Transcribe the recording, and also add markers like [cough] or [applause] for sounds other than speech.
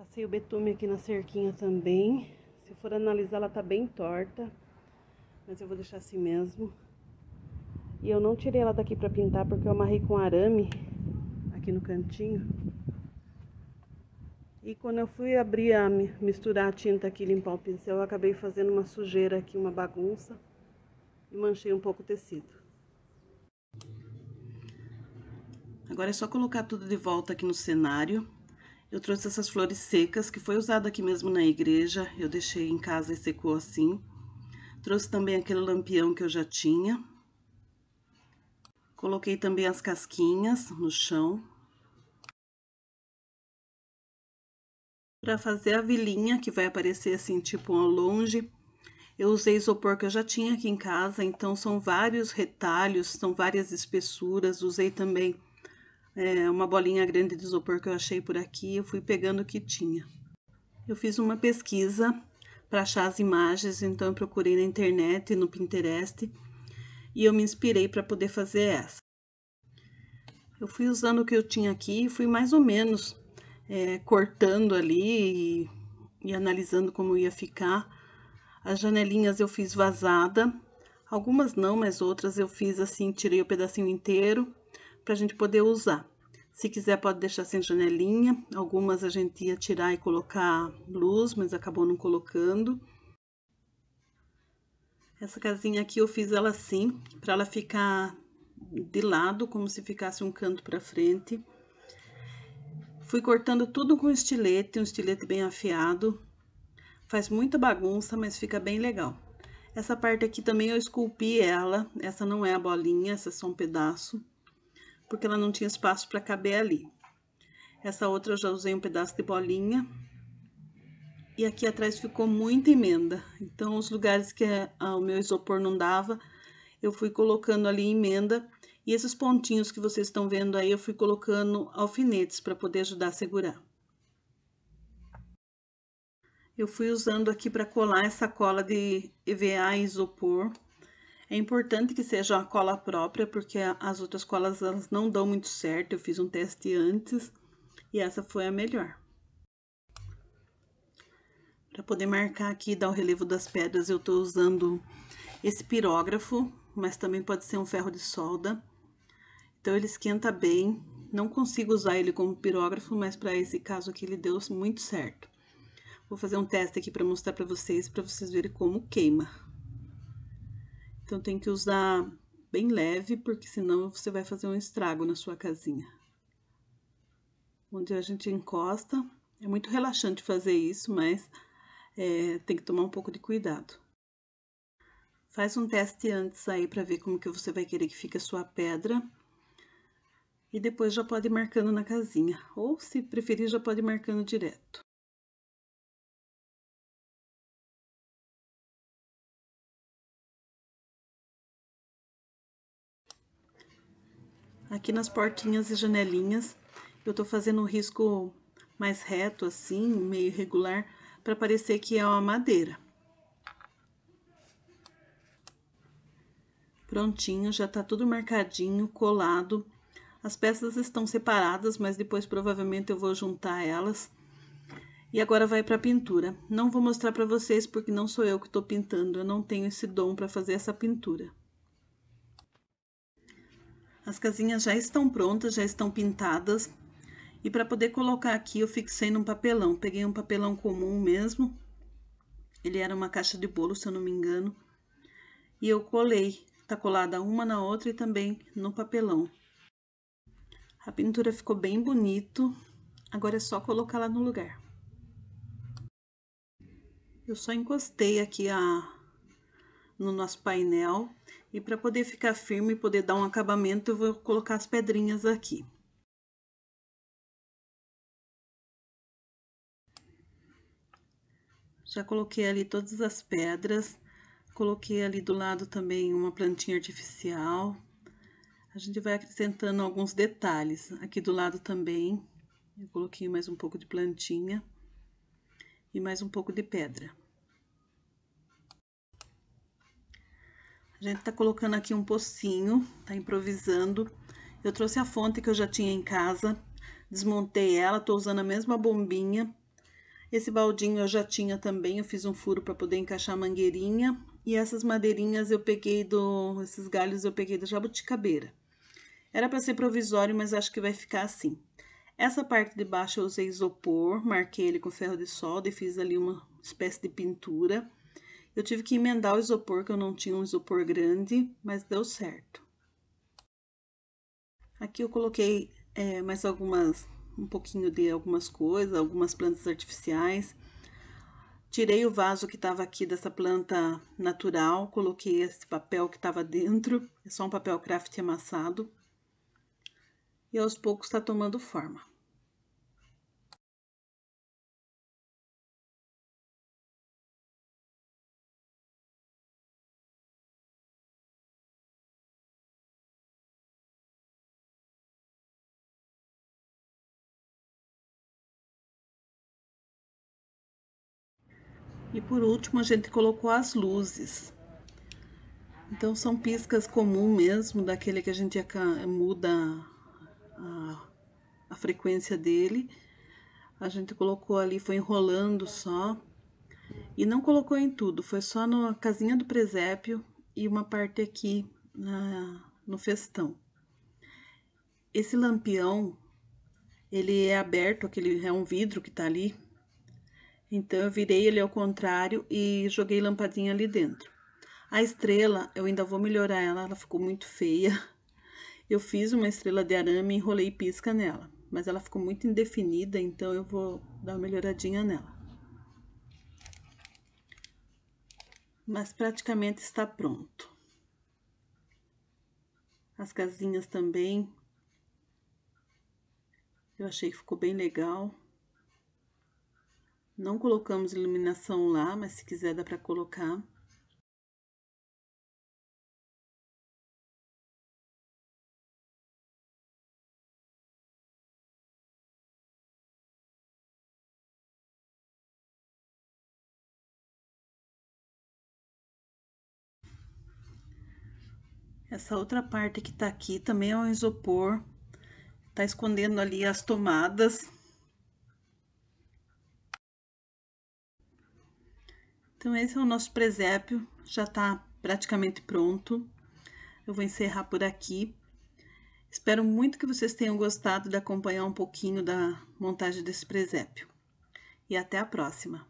Passei o betume aqui na cerquinha também. Se for analisar, ela tá bem torta. Mas eu vou deixar assim mesmo. E eu não tirei ela daqui pra pintar, porque eu amarrei com arame aqui no cantinho. E quando eu fui abrir a misturar a tinta aqui, limpar o pincel, eu acabei fazendo uma sujeira aqui, uma bagunça. E manchei um pouco o tecido. Agora é só colocar tudo de volta aqui no cenário. Eu trouxe essas flores secas, que foi usado aqui mesmo na igreja. Eu deixei em casa e secou assim. Trouxe também aquele lampião que eu já tinha. Coloquei também as casquinhas no chão. Para fazer a vilinha, que vai aparecer assim, tipo ao longe, eu usei isopor que eu já tinha aqui em casa, então são vários retalhos, são várias espessuras. Usei também é, uma bolinha grande de isopor que eu achei por aqui, eu fui pegando o que tinha. Eu fiz uma pesquisa para achar as imagens, então eu procurei na internet, no Pinterest, e eu me inspirei para poder fazer essa. Eu fui usando o que eu tinha aqui e fui mais ou menos é, cortando ali e, e analisando como ia ficar. As janelinhas eu fiz vazada, algumas não, mas outras eu fiz assim, tirei o pedacinho inteiro para a gente poder usar. Se quiser, pode deixar sem janelinha. Algumas a gente ia tirar e colocar luz, mas acabou não colocando. Essa casinha aqui eu fiz ela assim, para ela ficar de lado, como se ficasse um canto para frente. Fui cortando tudo com estilete, um estilete bem afiado. Faz muita bagunça, mas fica bem legal. Essa parte aqui também eu esculpi ela, essa não é a bolinha, essa é só um pedaço porque ela não tinha espaço para caber ali. Essa outra eu já usei um pedaço de bolinha. E aqui atrás ficou muita emenda. Então, os lugares que ah, o meu isopor não dava, eu fui colocando ali emenda. E esses pontinhos que vocês estão vendo aí, eu fui colocando alfinetes para poder ajudar a segurar. Eu fui usando aqui para colar essa cola de EVA isopor é importante que seja a cola própria, porque as outras colas elas não dão muito certo. Eu fiz um teste antes e essa foi a melhor. Para poder marcar aqui e dar o relevo das pedras, eu estou usando esse pirógrafo, mas também pode ser um ferro de solda. Então, ele esquenta bem. Não consigo usar ele como pirógrafo, mas para esse caso aqui ele deu muito certo. Vou fazer um teste aqui para mostrar para vocês, para vocês verem como queima. Então tem que usar bem leve, porque senão você vai fazer um estrago na sua casinha. Onde a gente encosta, é muito relaxante fazer isso, mas é, tem que tomar um pouco de cuidado. Faz um teste antes aí para ver como que você vai querer que fique a sua pedra. E depois já pode ir marcando na casinha, ou se preferir já pode ir marcando direto. Aqui nas portinhas e janelinhas, eu tô fazendo um risco mais reto assim, meio regular, para parecer que é uma madeira. Prontinho, já tá tudo marcadinho, colado. As peças estão separadas, mas depois provavelmente eu vou juntar elas. E agora vai para a pintura. Não vou mostrar para vocês porque não sou eu que estou pintando, eu não tenho esse dom para fazer essa pintura. As casinhas já estão prontas, já estão pintadas. E para poder colocar aqui, eu fixei num papelão. Peguei um papelão comum mesmo. Ele era uma caixa de bolo, se eu não me engano. E eu colei. Tá colada uma na outra e também no papelão. A pintura ficou bem bonito. Agora é só colocá-la no lugar. Eu só encostei aqui a no nosso painel. E para poder ficar firme e poder dar um acabamento, eu vou colocar as pedrinhas aqui. Já coloquei ali todas as pedras, coloquei ali do lado também uma plantinha artificial. A gente vai acrescentando alguns detalhes. Aqui do lado também, eu coloquei mais um pouco de plantinha e mais um pouco de pedra. A gente tá colocando aqui um pocinho, tá improvisando. Eu trouxe a fonte que eu já tinha em casa, desmontei ela, tô usando a mesma bombinha. Esse baldinho eu já tinha também, eu fiz um furo para poder encaixar a mangueirinha. E essas madeirinhas eu peguei do... esses galhos eu peguei da jabuticabeira. Era para ser provisório, mas acho que vai ficar assim. Essa parte de baixo eu usei isopor, marquei ele com ferro de solda e fiz ali uma espécie de pintura. Eu tive que emendar o isopor, que eu não tinha um isopor grande, mas deu certo. Aqui eu coloquei é, mais algumas, um pouquinho de algumas coisas, algumas plantas artificiais. Tirei o vaso que estava aqui dessa planta natural, coloquei esse papel que estava dentro, é só um papel craft amassado. E aos poucos está tomando forma. E por último, a gente colocou as luzes. Então, são piscas comum mesmo, daquele que a gente muda a, a frequência dele. A gente colocou ali, foi enrolando só. E não colocou em tudo, foi só na casinha do presépio e uma parte aqui na, no festão. Esse lampião, ele é aberto, aquele é um vidro que tá ali então eu virei ele ao contrário e joguei lampadinha ali dentro. A estrela, eu ainda vou melhorar ela, ela ficou muito feia. [laughs] Eu fiz uma estrela de arame e enrolei pisca nela, mas ela ficou muito indefinida, então eu vou dar uma melhoradinha nela. Mas praticamente está pronto. As casinhas também. Eu achei que ficou bem legal. Não colocamos iluminação lá, mas se quiser dá para colocar. Essa outra parte que tá aqui também é um isopor, tá escondendo ali as tomadas. Então, esse é o nosso presépio, já está praticamente pronto. Eu vou encerrar por aqui. Espero muito que vocês tenham gostado de acompanhar um pouquinho da montagem desse presépio. E até a próxima!